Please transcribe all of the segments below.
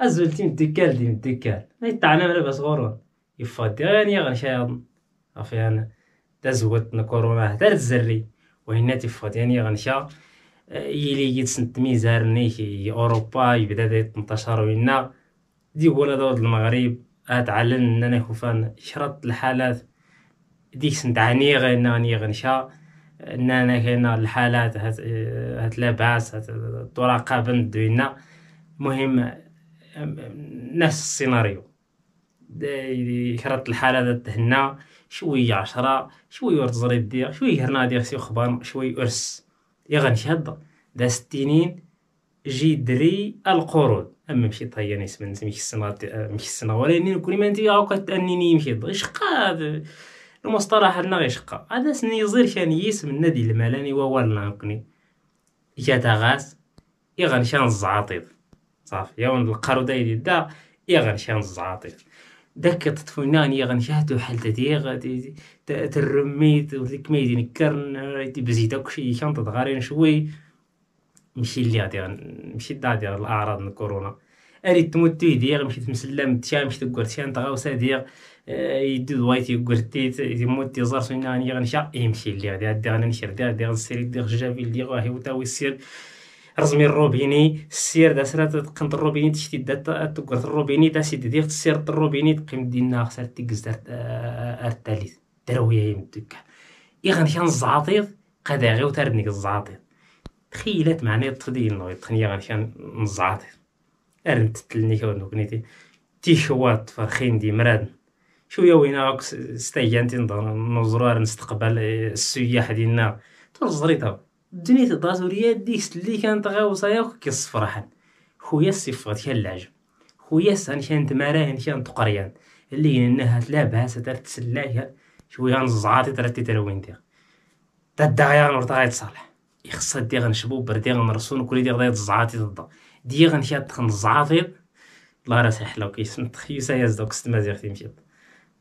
أزلتي الدكال دي الدكال نتعلم لاباس غورون يفادي غاني غير شايض أنا تزوت كورونا حتى الزري وهنا تفادي غاني غنشا يلي إيه، يتسنت ميزار نيكي إيه، أوروبا يبدا إيه، دي تنتشر وينا دي ولا دور المغرب أتعلن أنا خوفان شرط الحالات ديك سنت عني غير غني غنشا ان انا كاينه الحالات هات لاباس هات تراقب دوينا المهم نفس السيناريو كرات الحاله ذات هنا شويه عشرة شويه ورد زريد دي شويه هرنا دي سي خبار شويه ارس يغن شهد دا ستينين جيدري القرود اما مشي طيا نيس من مشي السنه مشي السنه ولكن كل ما انت اوقات انني يمشي يشقى المصطلح هنا شقا هذا سني زير كان يس من نادي الملاني ووالنا غاس يغن شان الزعاطيض صافي يا ولد القرودة يدي دا يا غنشان الزعاطيف داك تطفينان يا غنشاتو حال تدي غادي ترميت وذيك ما يدين بزيد تبزي شي شنطة غارين شوي مشي اللي غادي مشي دا ديال الاعراض من كورونا اريد تموت تيدير مشيت مسلم تشا مشيت قلت شان تغاوسا دير آه، يدو دوايتي قلت يموت تيزار سنان يغنشا يمشي اللي غادي غادي غنشر دير دير نسير دير جابي اللي غاهي وتاوي السير رزمي الروبيني السير دا سرا تقنط الروبيني تشتي دا تقرط الروبيني دا سيدي ديغ تسير الروبيني تقيم دينا خسر تيكز الثالث آه، آه، دروية يمدك إغان كان الزعاطيض قد أغيو ترنيك الزعاطيض تخيلات معنى الطفدي انه يتخني غن كان الزعاطيض ارنت تلنيك ونوكنيتي تيشوات فرخين دي مراد شوية وين غاك ستايان تنظر نظرار نستقبل آه، السياح ديالنا تنظري طب دنيت الضروريات ديكس اللي كانت غاوصة ياك كيصفرحن خويا الصفات كان العجب خويا سان كانت مراهن كانت قريان اللي انها تلعبها ستر تسلاها شوية نزعاطي ترتي تروين ديغ تا نور ورطايت صالح يخصها ديغ نشبو برديغ نرسون كل ديغ ضايت الزعاطي ضد ديغ نشات تخن الزعاطي لا راس حلو كيسن تخيسا يزدوك دوك ست مازيغ تيمشيط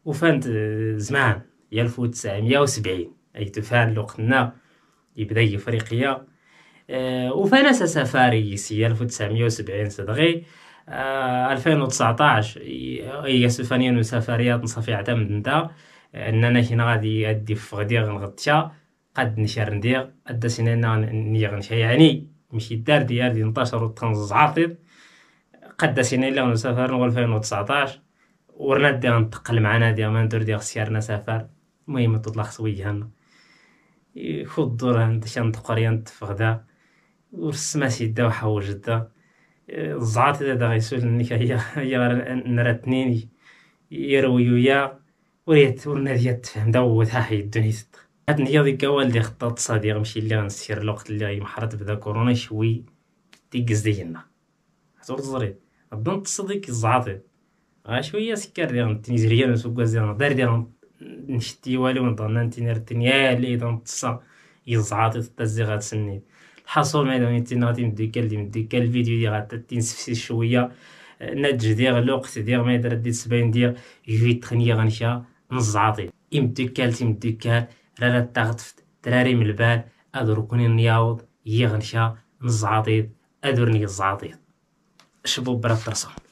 وفانت آه، زمان يا 1970 اي تفان لوقتنا إفريقيا إفريقية سفاري سي 1970 صدغي 2019 آه، هي سفانية مسافريات نصافي اعتمد نتا اننا هنا غادي ادي فغدي غنغطيا قد نشر ندير ادا سنانا ني غنشي يعني ماشي الدار ديال دي انتشر وتنزعطيط قد سنانا نسافر 2019 ورنا دي نتقل معنا ديال ما ندير دي سيارنا سفر المهم تطلع خصو سويهنا يخوض عند شنط قريان تفغدا سيدا يدا وحوج دا زعات دا غيسول انك هي هي يرويو يرويويا وريت ورنادي تفهم دا الدنيا يدوني هاد هي ديك والدي خطات صديق مشي اللي غنسير الوقت اللي غيمحرط بدا كورونا شوي تيكز ديالنا حتى تزريد غدون تصديك الزعاطي غا شويه سكر ديال التنزيريه نسوق ديال دار ديالهم نشتي والو نظن انت نرتن يا اللي اذا نتصا يزعاطي تتزي غتسني الحصول ما انت غادي ندي دي ندي كال الفيديو دي غاتنسفسي شويه نتج ديغ الوقت ديغ ما يدير دي سبعين ديغ جوي تخني غنشا نزعاطي يمدكال تيمدكال لا لا تغطفت دراري من البال ادور كوني نياوض يغنشا نزعاطيط ادرني ني الزعاطيط شبوب برا الطرصه